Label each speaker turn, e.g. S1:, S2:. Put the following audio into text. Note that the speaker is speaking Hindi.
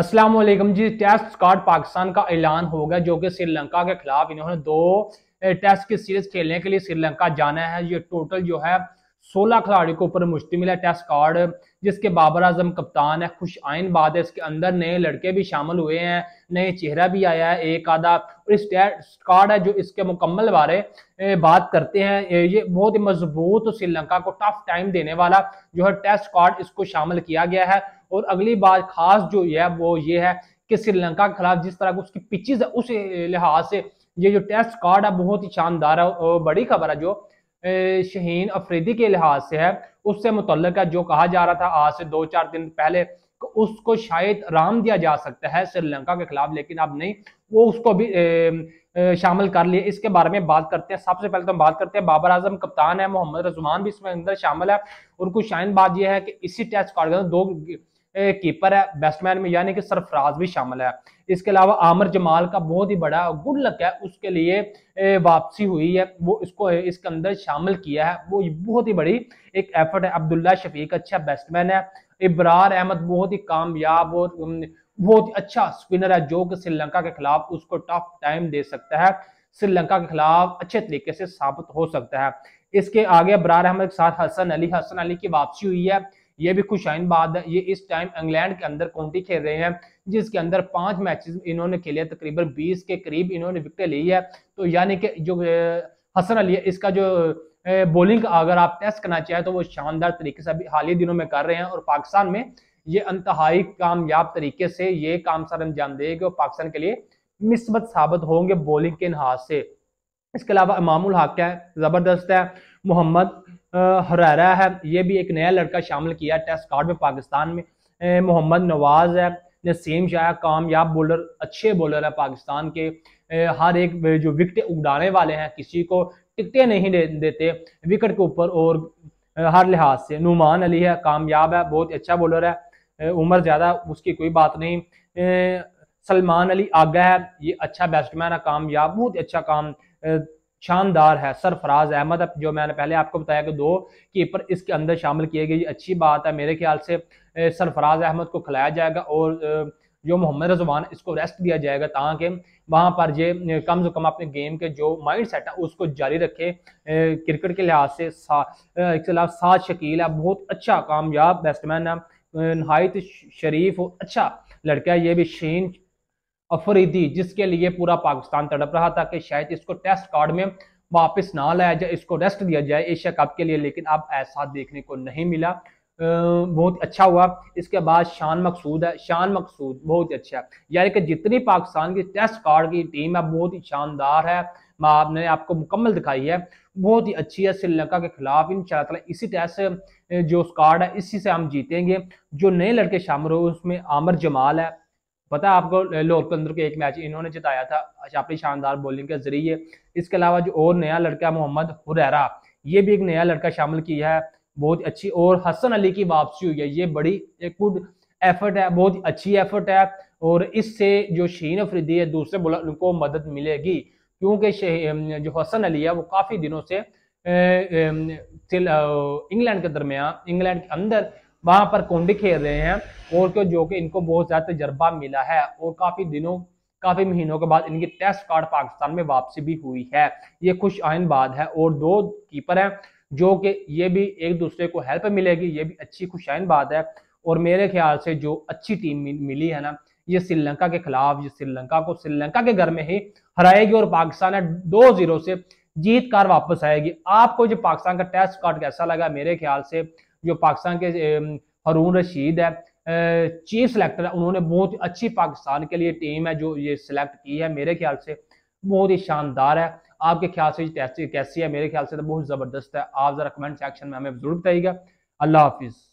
S1: असलम जी टेस्ट स्कॉट पाकिस्तान का ऐलान हो गया जो कि श्रीलंका के खिलाफ इन्होंने दो टेस्ट की सीरीज खेलने के लिए श्रीलंका जाना है ये टोटल जो है सोलह खिलाड़ियों को ऊपर मुश्तमिल है टेस्ट कार्ड जिसके बाबर आजम कप्तान है खुश आयन बाद है इसके अंदर नए लड़के भी शामिल हुए हैं नए चेहरा भी आया है एक आधा और इस टेस्ट कार्ड है जो इसके मुकम्मल बारे बात करते हैं ये बहुत ही मजबूत श्रीलंका को टफ टाइम देने वाला जो है टेस्ट कार्ड इसको शामिल किया गया है और अगली बात खास जो है वो ये है कि श्रीलंका के खिलाफ जिस तरह की उसकी पिचिज है उस लिहाज से ये जो टेस्ट कार्ड है बहुत ही शानदार है और बड़ी खबर है जो शहीन अफरीदी के लिहाज से है उससे मुतल जो कहा जा रहा था आज से दो चार दिन पहले उसको शायद राम दिया जा सकता है श्रीलंका के खिलाफ लेकिन अब नहीं वो उसको भी शामिल कर लिए इसके बारे में बात करते हैं सबसे पहले तो हम बात करते हैं बाबर आजम कप्तान है मोहम्मद रजमान भी इसमें अंदर शामिल है और कुछ शाइन बात यह है कि इसी टेस्ट कार्ड दो कीपर है बैट्समैन में यानी कि सरफराज भी शामिल है इसके अलावा आमर जमाल का बहुत ही बड़ा गुड लक है उसके लिए वापसी हुई है वो इसको इसके अंदर शामिल किया है वो बहुत ही बड़ी एक एफर्ट है अब्दुल्ला शफीक अच्छा बैट्समैन है इबरार अहमद बहुत ही कामयाब और बहुत अच्छा स्पिनर है जो कि श्रीलंका के खिलाफ उसको टफ टाइम दे सकता है श्रीलंका के खिलाफ अच्छे तरीके से साबित हो सकता है इसके आगे बरार अहमद के साथ हसन अली हसन अली की वापसी हुई है ये भी खुशाइन बाद है ये इस टाइम इंग्लैंड के अंदर काउंटी खेल रहे हैं जिसके अंदर पांच मैचेस इन्होंने खेले तकरीबन बीस के करीब इन्होंने विकेट ली है तो यानी कि जो हसन अली है इसका जो बॉलिंग अगर आप टेस्ट करना चाहें तो वो शानदार तरीके से अभी हाल ही दिनों में कर रहे हैं और पाकिस्तान में ये अंतहाई कामयाब तरीके से ये काम सर अंजाम देगा और पाकिस्तान के लिए मिसबत साबित होंगे बॉलिंग के लिहाज से इसके अलावा इमामुल हक है ज़बरदस्त है मोहम्मद हरारा है ये भी एक नया लड़का शामिल किया टेस्ट कार्ड में पाकिस्तान में मोहम्मद नवाज है नसीम शाह कामयाब बॉलर अच्छे बॉलर है पाकिस्तान के हर एक जो विकटें उगड़ाने वाले हैं किसी को टिकटें नहीं दे, देते विकेट के ऊपर और हर लिहाज से नुमान अली है कामयाब है बहुत अच्छा बॉलर है उम्र ज़्यादा उसकी कोई बात नहीं सलमान अली आगा है ये अच्छा बैट्समैन है कामयाब बहुत अच्छा काम शानदार है सरफराज अहमद जो मैंने पहले आपको बताया कि दो कीपर इसके अंदर शामिल किए गए अच्छी बात है मेरे ख्याल से सरफराज अहमद को खिलाया जाएगा और जो मोहम्मद रजवान इसको रेस्ट दिया जाएगा ताकि वहाँ पर ये कम से कम अपने गेम के जो माइंड सेट है उसको जारी रखे क्रिकेट के लिहाज से सा, सात शकील है बहुत अच्छा कामयाब बैट्समैन है नहायत शरीफ और अच्छा लड़का है ये भी शीन अफरीदी जिसके लिए पूरा पाकिस्तान तड़प रहा था कि शायद इसको टेस्ट कार्ड में वापस ना लाया जाए इसको रेस्ट दिया जाए एशिया कप के लिए लेकिन अब ऐसा देखने को नहीं मिला बहुत अच्छा हुआ इसके बाद शान मकसूद है शान मकसूद बहुत ही अच्छा है यानी कि जितनी पाकिस्तान की टेस्ट कार्ड की टीम है बहुत ही शानदार है आपने आपको मुकम्मल दिखाई है बहुत ही अच्छी है श्रीलंका के खिलाफ इन ताला इसी टेस्ट जो कार्ड है इसी से हम जीतेंगे जो नए लड़के शामिल हो उसमें आमर जमाल है पता है आपको लाहौर के के एक मैच इन्होंने जिताया था अच्छा, अपनी शानदार बॉलिंग के जरिए इसके अलावा जो और नया लड़का मोहम्मद हुरैरा ये भी एक नया लड़का शामिल किया है बहुत अच्छी और हसन अली की वापसी हुई है ये बड़ी एक गुड एफर्ट है बहुत अच्छी एफर्ट है और इससे जो शहीन अफरीदी है दूसरे बॉलर को मदद मिलेगी क्योंकि जो हसन अली है वो काफ़ी दिनों से इंग्लैंड के दरमियान इंग्लैंड के अंदर वहां पर कुंडी खेल रहे हैं और क्यों जो कि इनको बहुत ज़्यादा तजर्बा मिला है और काफ़ी दिनों काफ़ी महीनों के बाद इनकी टेस्ट कार्ड पाकिस्तान में वापसी भी हुई है ये खुश आइन बात है और दो कीपर हैं जो कि ये भी एक दूसरे को हेल्प मिलेगी ये भी अच्छी खुश आइन बात है और मेरे ख्याल से जो अच्छी टीम मिली है ना ये श्रीलंका के खिलाफ ये श्रीलंका को श्रीलंका के घर में ही हराएगी और पाकिस्तान है दो जीरो से जीत कार वापस आएगी आपको जो पाकिस्तान का टेस्ट कार्ड कैसा लगा मेरे ख्याल से जो पाकिस्तान के हरून रशीद है चीफ सेलेक्टर है उन्होंने बहुत ही अच्छी पाकिस्तान के लिए टीम है जो ये सिलेक्ट की है मेरे ख्याल से बहुत ही शानदार है आपके ख्याल से कैसी है मेरे ख्याल से तो बहुत ज़बरदस्त है आप ज़रा कमेंट सेक्शन में हमें ज़रूर बताइएगा अल्लाह हाफिज़